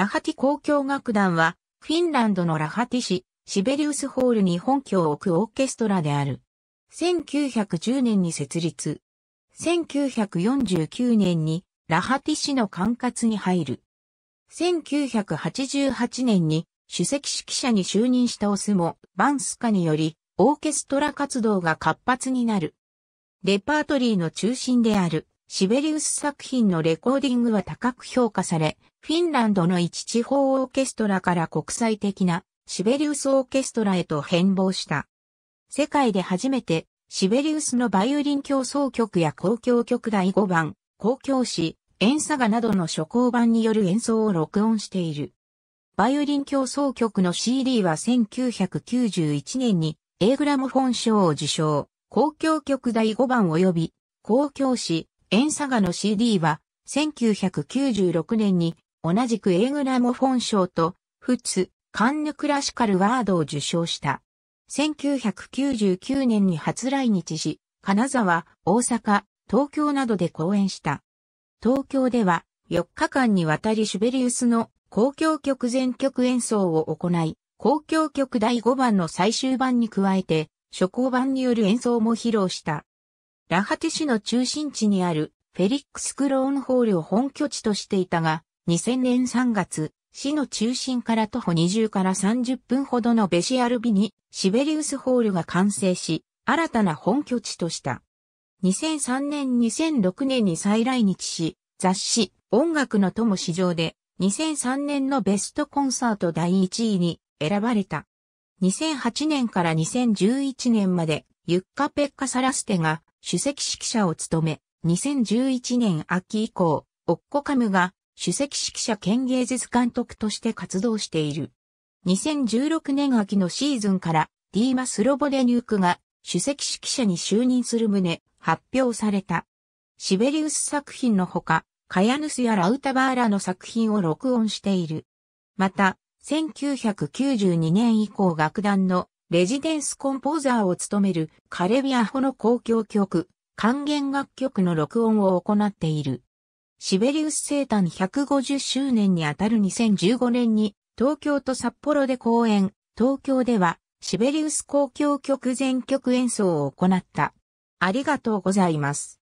ラハティ交響楽団は、フィンランドのラハティ市、シベリウスホールに本拠を置くオーケストラである。1910年に設立。1949年にラハティ市の管轄に入る。1988年に主席指揮者に就任したオスモ・バンスカにより、オーケストラ活動が活発になる。レパートリーの中心であるシベリウス作品のレコーディングは高く評価され、フィンランドの一地方オーケストラから国際的なシベリウスオーケストラへと変貌した。世界で初めてシベリウスのバイオリン競争曲や公共曲第5番、公共詩、演サガなどの初行版による演奏を録音している。バイオリン競争曲の CD は1991年に A グラム本賞を受賞、公共曲第5番及び、公共詩、エンサガの CD は、1996年に同じく A グラモフォン賞と、フツ、カンヌクラシカルワードを受賞した。1999年に初来日し、金沢、大阪、東京などで講演した。東京では4日間にわたりシュベリウスの公共曲全曲演奏を行い、公共曲第5番の最終版に加えて、初行版による演奏も披露した。ラハティ市の中心地にあるフェリックス・クローンホールを本拠地としていたが、2000年3月、市の中心から徒歩20から30分ほどのベシアルビにシベリウスホールが完成し、新たな本拠地とした。2003年2006年に再来日し、雑誌音楽の友市場で2003年のベストコンサート第1位に選ばれた。2008年から2011年までユッカ・ペッカ・サラステが主席指揮者を務め、2011年秋以降、オッコカムが主席指揮者兼芸術監督として活動している。2016年秋のシーズンから、ディーマ・スロボデニュークが主席指揮者に就任する旨、発表された。シベリウス作品のほか、カヤヌスやラウタバーラの作品を録音している。また、1992年以降楽団のレジデンスコンポーザーを務めるカレビアホの公共曲、還元楽曲の録音を行っている。シベリウス生誕150周年にあたる2015年に東京と札幌で公演、東京ではシベリウス公共曲全曲演奏を行った。ありがとうございます。